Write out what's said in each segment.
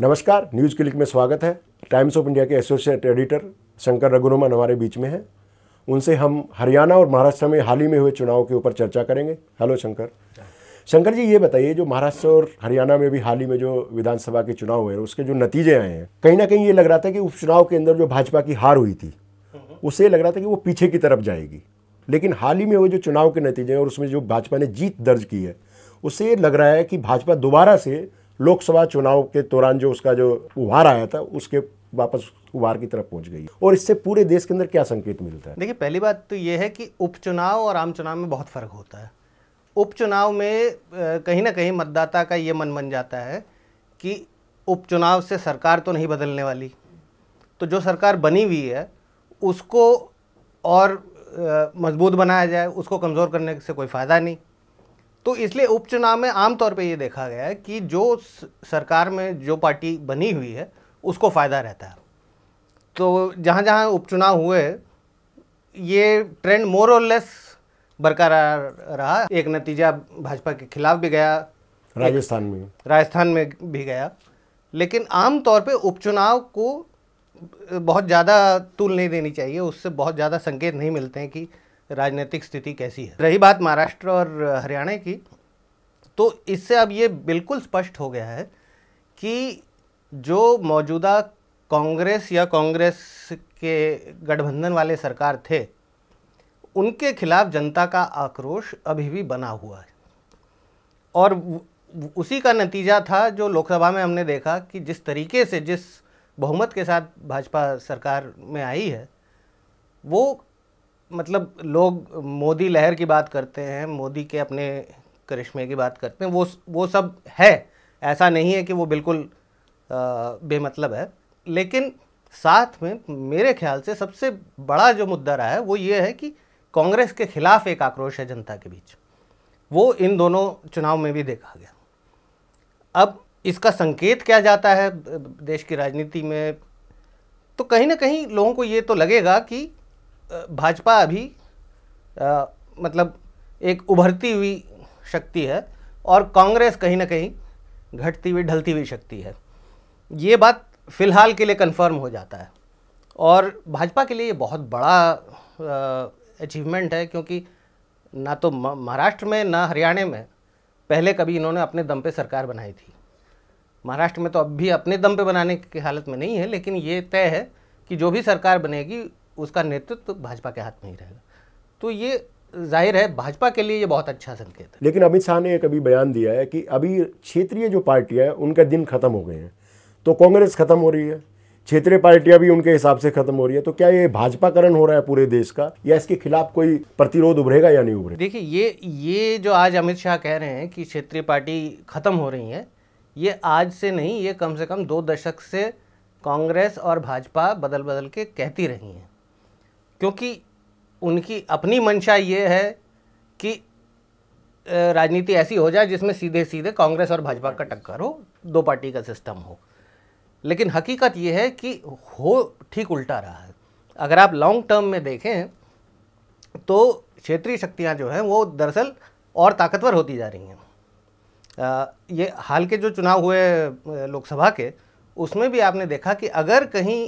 नमस्कार news click में स्वागत है टाइम्स ऑफ इंडिया के एसोसिएट एडिटर शंकर रघुनुमन हमारे बीच में हैं उनसे हम हरियाणा और महाराष्ट्र में हाल ही में हुए चुनाव के ऊपर चर्चा करेंगे हेलो शंकर शंकर जी ये बताइए जो महाराष्ट्र और हरियाणा में भी हाल ही में जो विधानसभा के चुनाव हुए उसके जो नतीजे आए हैं कहीं ना कहीं ये लग रहा था कि उपचुनाव के अंदर जो भाजपा की हार हुई थी उसे लग रहा था कि वो पीछे की तरफ जाएगी लेकिन हाल ही में वो जो चुनाव के नतीजे हैं और उसमें जो भाजपा ने जीत दर्ज की है उसे लग रहा है कि भाजपा दोबारा से लोकसभा चुनाव के दौरान जो उसका जो उभार आया था उसके वापस उभार की तरफ पहुंच गई और इससे पूरे देश के अंदर क्या संकेत मिलता है देखिए पहली बात तो ये है कि उपचुनाव और आम चुनाव में बहुत फ़र्क होता है उपचुनाव में कहीं ना कहीं मतदाता का ये मन बन जाता है कि उपचुनाव से सरकार तो नहीं बदलने वाली तो जो सरकार बनी हुई है उसको और मजबूत बनाया जाए उसको कमज़ोर करने से कोई फ़ायदा नहीं तो इसलिए उपचुनाव में आमतौर पे ये देखा गया है कि जो सरकार में जो पार्टी बनी हुई है उसको फ़ायदा रहता है तो जहाँ जहाँ उपचुनाव हुए ये ट्रेंड मोर और लेस बरकरार रहा एक नतीजा भाजपा के खिलाफ भी गया राजस्थान में राजस्थान में भी गया लेकिन आम तौर पे उपचुनाव को बहुत ज़्यादा तुल नहीं देनी चाहिए उससे बहुत ज़्यादा संकेत नहीं मिलते हैं कि राजनीतिक स्थिति कैसी है रही बात महाराष्ट्र और हरियाणा की तो इससे अब ये बिल्कुल स्पष्ट हो गया है कि जो मौजूदा कांग्रेस या कांग्रेस के गठबंधन वाले सरकार थे उनके खिलाफ जनता का आक्रोश अभी भी बना हुआ है और उसी का नतीजा था जो लोकसभा में हमने देखा कि जिस तरीके से जिस बहुमत के साथ भाजपा सरकार में आई है वो मतलब लोग मोदी लहर की बात करते हैं मोदी के अपने करिश्मे की बात करते हैं वो वो सब है ऐसा नहीं है कि वो बिल्कुल बेमतलब है लेकिन साथ में मेरे ख्याल से सबसे बड़ा जो मुद्दा रहा है वो ये है कि कांग्रेस के खिलाफ एक आक्रोश है जनता के बीच वो इन दोनों चुनाव में भी देखा गया अब इसका संकेत क्या जाता है देश की राजनीति में तो कहीं ना कहीं लोगों को ये तो लगेगा कि भाजपा अभी आ, मतलब एक उभरती हुई शक्ति है और कांग्रेस कहीं ना कहीं घटती हुई ढलती हुई शक्ति है ये बात फ़िलहाल के लिए कंफर्म हो जाता है और भाजपा के लिए ये बहुत बड़ा अचीवमेंट है क्योंकि ना तो महाराष्ट्र में ना हरियाणा में पहले कभी इन्होंने अपने दम पे सरकार बनाई थी महाराष्ट्र में तो अब भी अपने दम पे बनाने की हालत में नहीं है लेकिन ये तय है कि जो भी सरकार बनेगी उसका नेतृत्व तो भाजपा के हाथ में ही रहेगा तो ये जाहिर है भाजपा के लिए ये बहुत अच्छा संकेत है लेकिन अमित शाह ने एक अभी बयान दिया है कि अभी क्षेत्रीय जो पार्टियाँ हैं उनके दिन खत्म हो गए हैं तो कांग्रेस खत्म हो रही है क्षेत्रीय पार्टियां भी उनके हिसाब से खत्म हो रही है तो क्या ये भाजपाकरण हो रहा है पूरे देश का या इसके खिलाफ कोई प्रतिरोध उभरेगा या नहीं उभरेगा देखिए ये ये जो आज अमित शाह कह रहे हैं कि क्षेत्रीय पार्टी खत्म हो रही है ये आज से नहीं ये कम से कम दो दशक से कांग्रेस और भाजपा बदल बदल के कहती रही हैं क्योंकि उनकी अपनी मंशा ये है कि राजनीति ऐसी हो जाए जिसमें सीधे सीधे कांग्रेस और भाजपा का टक्कर हो दो पार्टी का सिस्टम हो लेकिन हकीकत ये है कि हो ठीक उल्टा रहा है अगर आप लॉन्ग टर्म में देखें तो क्षेत्रीय शक्तियाँ जो हैं वो दरअसल और ताकतवर होती जा रही हैं ये हाल के जो चुनाव हुए लोकसभा के उसमें भी आपने देखा कि अगर कहीं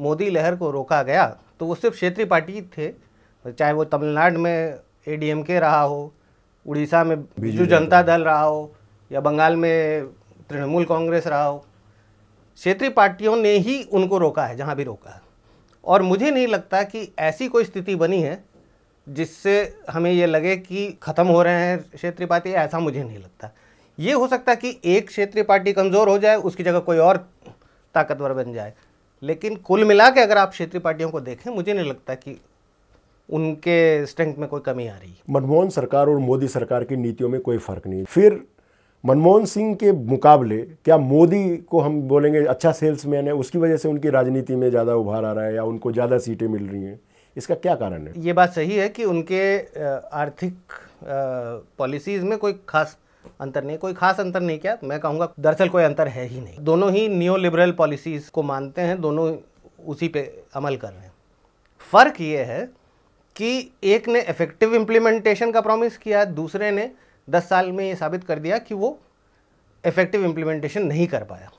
मोदी लहर को रोका गया तो वो सिर्फ क्षेत्रीय पार्टी थे चाहे वो तमिलनाडु में ए रहा हो उड़ीसा में बीजू जनता दल रहा हो या बंगाल में तृणमूल कांग्रेस रहा हो क्षेत्रीय पार्टियों ने ही उनको रोका है जहाँ भी रोका है और मुझे नहीं लगता कि ऐसी कोई स्थिति बनी है जिससे हमें ये लगे कि ख़त्म हो रहे हैं क्षेत्रीय पार्टी ऐसा मुझे नहीं लगता ये हो सकता कि एक क्षेत्रीय पार्टी कमज़ोर हो जाए उसकी जगह कोई और ताकतवर बन जाए लेकिन कुल मिला के अगर आप क्षेत्रीय पार्टियों को देखें मुझे नहीं लगता कि उनके स्ट्रेंथ में कोई कमी आ रही है मनमोहन सरकार और मोदी सरकार की नीतियों में कोई फर्क नहीं फिर मनमोहन सिंह के मुकाबले क्या मोदी को हम बोलेंगे अच्छा सेल्समैन है उसकी वजह से उनकी राजनीति में ज़्यादा उभार आ रहा है या उनको ज़्यादा सीटें मिल रही हैं इसका क्या कारण है ये बात सही है कि उनके आर्थिक पॉलिसीज़ में कोई खास अंतर नहीं कोई खास अंतर नहीं क्या मैं कहूँगा दरअसल कोई अंतर है ही नहीं दोनों ही न्यू लिबरल पॉलिसीज़ को मानते हैं दोनों उसी पे अमल कर रहे हैं फ़र्क ये है कि एक ने इफ़ेक्टिव इम्प्लीमेंटेशन का प्रॉमिस किया दूसरे ने दस साल में ये साबित कर दिया कि वो इफ़ेक्टिव इम्प्लीमेंटेशन नहीं कर पाया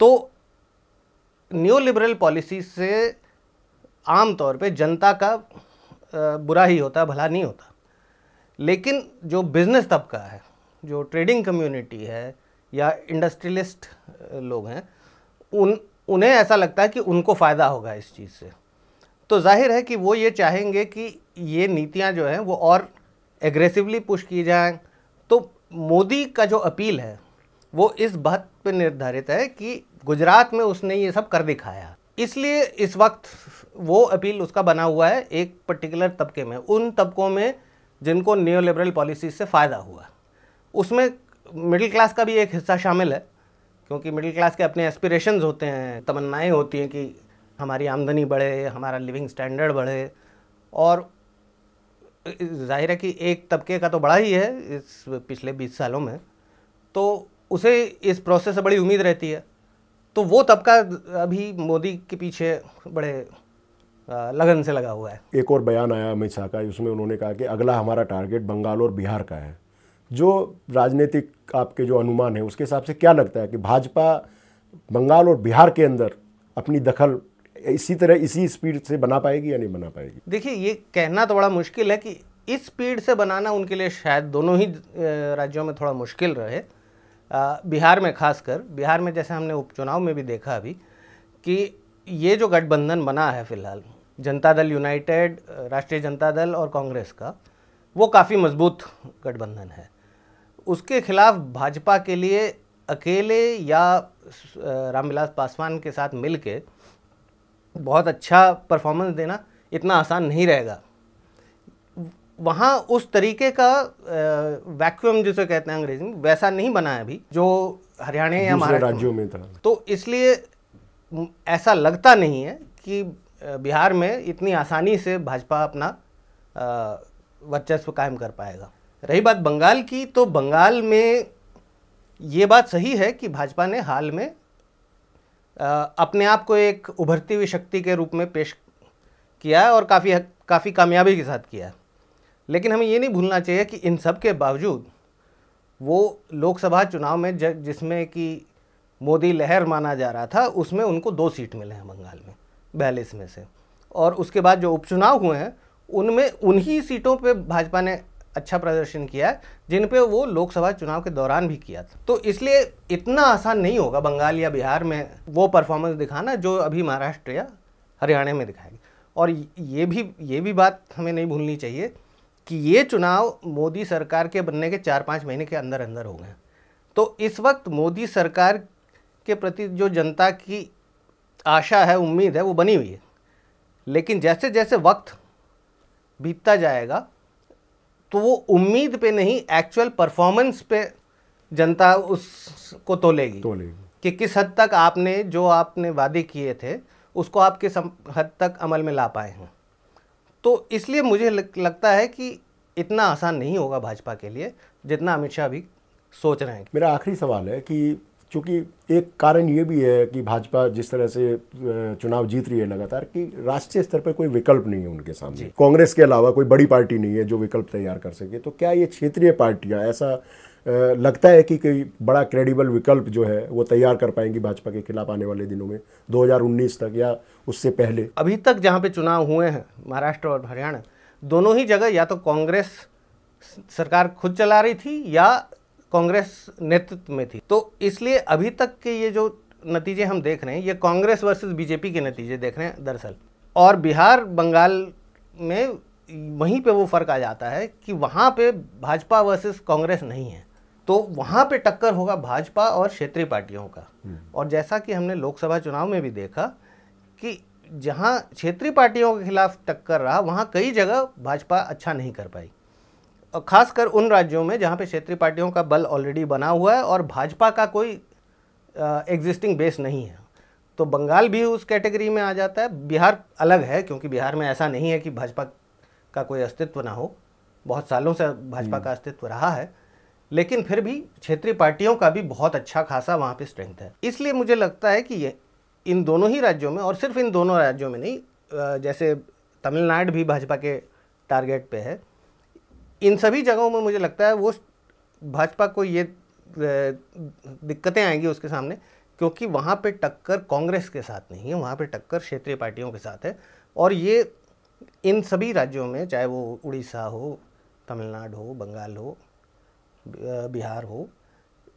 तो न्यू लिबरल पॉलिसी से आम तौर पे जनता का बुरा ही होता भला नहीं होता लेकिन जो बिज़नेस तबका है जो ट्रेडिंग कम्युनिटी है या इंडस्ट्रियलिस्ट लोग हैं उन उन्हें ऐसा लगता है कि उनको फ़ायदा होगा इस चीज़ से तो जाहिर है कि वो ये चाहेंगे कि ये नीतियाँ जो हैं वो और एग्रेसिवली पुश की जाएं तो मोदी का जो अपील है वो इस बात पर निर्धारित है कि गुजरात में उसने ये सब कर दिखाया इसलिए इस वक्त वो अपील उसका बना हुआ है एक पर्टिकुलर तबके में उन तबकों में जिनको न्यू लिबरल पॉलिसी से फ़ायदा हुआ उसमें मिडिल क्लास का भी एक हिस्सा शामिल है क्योंकि मिडिल क्लास के अपने एस्पिरेशंस होते हैं तमन्नाएं होती हैं कि हमारी आमदनी बढ़े हमारा लिविंग स्टैंडर्ड बढ़े और जाहिर है कि एक तबके का तो बड़ा ही है इस पिछले बीस सालों में तो उसे इस प्रोसेस से बड़ी उम्मीद रहती है तो वो तबका अभी मोदी के पीछे बड़े लगन से लगा हुआ है एक और बयान आया अमित शाह का उसमें उन्होंने कहा कि अगला हमारा टारगेट बंगाल और बिहार का है जो राजनीतिक आपके जो अनुमान है उसके हिसाब से क्या लगता है कि भाजपा बंगाल और बिहार के अंदर अपनी दखल इसी तरह इसी स्पीड से बना पाएगी या नहीं बना पाएगी देखिए ये कहना तो बड़ा मुश्किल है कि इस स्पीड से बनाना उनके लिए शायद दोनों ही राज्यों में थोड़ा मुश्किल रहे आ, बिहार में खासकर बिहार में जैसे हमने उपचुनाव में भी देखा अभी कि ये जो गठबंधन बना है फिलहाल जनता दल यूनाइटेड राष्ट्रीय जनता दल और कांग्रेस का वो काफ़ी मजबूत गठबंधन है उसके खिलाफ भाजपा के लिए अकेले या रामविलास पासवान के साथ मिल के बहुत अच्छा परफॉर्मेंस देना इतना आसान नहीं रहेगा वहाँ उस तरीके का वैक्यूम जिसे कहते हैं अंग्रेजी में वैसा नहीं बना है अभी जो हरियाणा या महाराष्ट्र राज्यों में था तो इसलिए ऐसा लगता नहीं है कि बिहार में इतनी आसानी से भाजपा अपना वर्चस्व कायम कर पाएगा रही बात बंगाल की तो बंगाल में ये बात सही है कि भाजपा ने हाल में अपने आप को एक उभरती हुई शक्ति के रूप में पेश किया और काफ़ी काफ़ी कामयाबी के साथ किया लेकिन हमें ये नहीं भूलना चाहिए कि इन सब के बावजूद वो लोकसभा चुनाव में जिसमें कि मोदी लहर माना जा रहा था उसमें उनको दो सीट मिले हैं बंगाल में बयालीस में से और उसके बाद जो उपचुनाव हुए हैं उनमें उन्हीं सीटों पे भाजपा ने अच्छा प्रदर्शन किया है जिन पे वो लोकसभा चुनाव के दौरान भी किया था तो इसलिए इतना आसान नहीं होगा बंगाल या बिहार में वो परफॉर्मेंस दिखाना जो अभी महाराष्ट्र या हरियाणा में दिखाएगी और ये भी ये भी बात हमें नहीं भूलनी चाहिए कि ये चुनाव मोदी सरकार के बनने के चार पाँच महीने के अंदर अंदर हो गए तो इस वक्त मोदी सरकार के प्रति जो जनता की आशा है उम्मीद है वो बनी हुई है लेकिन जैसे जैसे वक्त बीतता जाएगा तो वो उम्मीद पे नहीं एक्चुअल परफॉर्मेंस पे जनता उसको तोलेगी तोलेगी कि किस हद तक आपने जो आपने वादे किए थे उसको आप किस हद तक अमल में ला पाए हैं तो इसलिए मुझे लगता है कि इतना आसान नहीं होगा भाजपा के लिए जितना अमित शाह भी सोच रहे हैं मेरा आखिरी सवाल है कि क्योंकि एक कारण ये भी है कि भाजपा जिस तरह से चुनाव जीत रही है लगातार कि राष्ट्रीय स्तर पर कोई विकल्प नहीं है उनके सामने कांग्रेस के अलावा कोई बड़ी पार्टी नहीं है जो विकल्प तैयार कर सके तो क्या ये क्षेत्रीय पार्टियां ऐसा लगता है कि कोई बड़ा क्रेडिबल विकल्प जो है वो तैयार कर पाएंगी भाजपा के खिलाफ आने वाले दिनों में 2019 तक या उससे पहले अभी तक जहाँ पे चुनाव हुए हैं महाराष्ट्र और हरियाणा दोनों ही जगह या तो कांग्रेस सरकार खुद चला रही थी या कांग्रेस नेतृत्व में थी तो इसलिए अभी तक के ये जो नतीजे हम देख रहे हैं ये कांग्रेस वर्सेस बीजेपी के नतीजे देख रहे हैं दरअसल और बिहार बंगाल में वहीं पे वो फ़र्क आ जाता है कि वहाँ पे भाजपा वर्सेस कांग्रेस नहीं है तो वहाँ पे टक्कर होगा भाजपा और क्षेत्रीय पार्टियों का हम्म। और जैसा कि हमने लोकसभा चुनाव में भी देखा कि जहाँ क्षेत्रीय पार्टियों के खिलाफ टक्कर रहा वहाँ कई जगह भाजपा अच्छा नहीं कर पाई खासकर उन राज्यों में जहाँ पे क्षेत्रीय पार्टियों का बल ऑलरेडी बना हुआ है और भाजपा का कोई एग्जिस्टिंग बेस नहीं है तो बंगाल भी उस कैटेगरी में आ जाता है बिहार अलग है क्योंकि बिहार में ऐसा नहीं है कि भाजपा का कोई अस्तित्व ना हो बहुत सालों से भाजपा का हम्म। अस्तित्व रहा है लेकिन फिर भी क्षेत्रीय पार्टियों का भी बहुत अच्छा खासा वहाँ पे स्ट्रेंथ है इसलिए मुझे लगता है कि ये इन दोनों ही राज्यों में और सिर्फ इन दोनों राज्यों में नहीं जैसे तमिलनाडु भी भाजपा के टारगेट पे है इन सभी जगहों में मुझे लगता है वो भाजपा को ये दिक्कतें आएंगी उसके सामने क्योंकि वहाँ पे टक्कर कांग्रेस के साथ नहीं है वहाँ पे टक्कर क्षेत्रीय पार्टियों के साथ है और ये इन सभी राज्यों में चाहे वो उड़ीसा हो तमिलनाडु हो बंगाल हो बिहार हो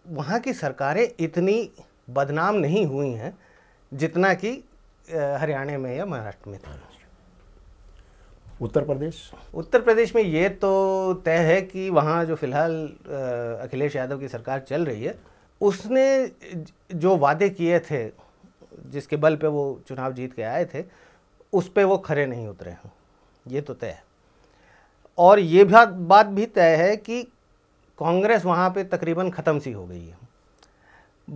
वहाँ की सरकारें इतनी बदनाम नहीं हुई हैं जितना कि हरियाणा में या महाराष्ट्र में था उत्तर प्रदेश उत्तर प्रदेश में ये तो तय है कि वहाँ जो फिलहाल अखिलेश यादव की सरकार चल रही है उसने जो वादे किए थे जिसके बल पे वो चुनाव जीत के आए थे उस पर वो खरे नहीं उतरे हैं ये तो तय है और ये भी बात भी तय है कि कांग्रेस वहाँ पे तकरीबन ख़त्म सी हो गई है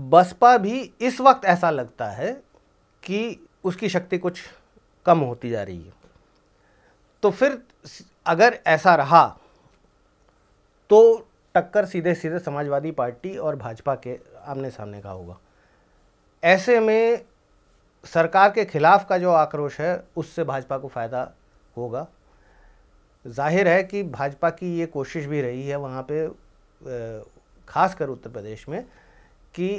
बसपा भी इस वक्त ऐसा लगता है कि उसकी शक्ति कुछ कम होती जा रही है तो फिर अगर ऐसा रहा तो टक्कर सीधे सीधे समाजवादी पार्टी और भाजपा के आमने सामने का होगा ऐसे में सरकार के खिलाफ का जो आक्रोश है उससे भाजपा को फ़ायदा होगा जाहिर है कि भाजपा की ये कोशिश भी रही है वहाँ पे खासकर उत्तर प्रदेश में कि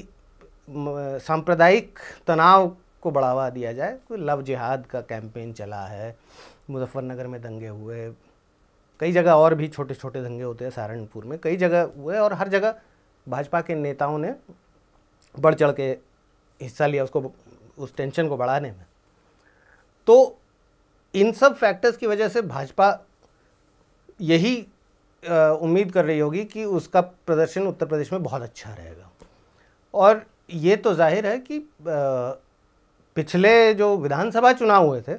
सांप्रदायिक तनाव को बढ़ावा दिया जाए कोई लव जिहाद का कैंपेन चला है मुजफ्फरनगर में दंगे हुए कई जगह और भी छोटे छोटे दंगे होते हैं सहारनपुर में कई जगह हुए और हर जगह भाजपा के नेताओं ने बढ़ चढ़ के हिस्सा लिया उसको उस टेंशन को बढ़ाने में तो इन सब फैक्टर्स की वजह से भाजपा यही उम्मीद कर रही होगी कि उसका प्रदर्शन उत्तर प्रदेश में बहुत अच्छा रहेगा और ये तो जाहिर है कि आ, पिछले जो विधानसभा चुनाव हुए थे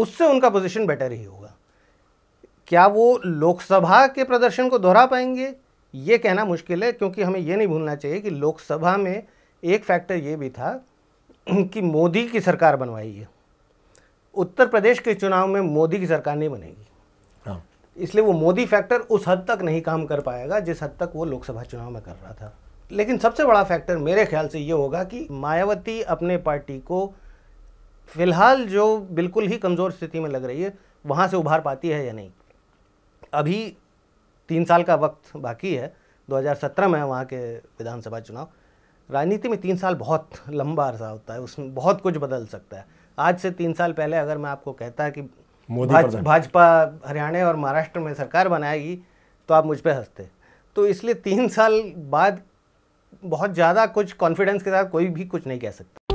उससे उनका पोजीशन बेटर ही होगा क्या वो लोकसभा के प्रदर्शन को दोहरा पाएंगे ये कहना मुश्किल है क्योंकि हमें ये नहीं भूलना चाहिए कि लोकसभा में एक फैक्टर ये भी था कि मोदी की सरकार बनवाई है उत्तर प्रदेश के चुनाव में मोदी की सरकार नहीं बनेगी हाँ। इसलिए वो मोदी फैक्टर उस हद तक नहीं काम कर पाएगा जिस हद तक वो लोकसभा चुनाव में कर रहा था लेकिन सबसे बड़ा फैक्टर मेरे ख्याल से ये होगा कि मायावती अपने पार्टी को फिलहाल जो बिल्कुल ही कमज़ोर स्थिति में लग रही है वहाँ से उभार पाती है या नहीं अभी तीन साल का वक्त बाकी है 2017 में वहाँ के विधानसभा चुनाव राजनीति में तीन साल बहुत लंबा अरसा होता है उसमें बहुत कुछ बदल सकता है आज से तीन साल पहले अगर मैं आपको कहता कि भाज, भाजपा हरियाणा और महाराष्ट्र में सरकार बनाएगी तो आप मुझ पर हंसते तो इसलिए तीन साल बाद बहुत ज़्यादा कुछ कॉन्फिडेंस के साथ कोई भी कुछ नहीं कह सकता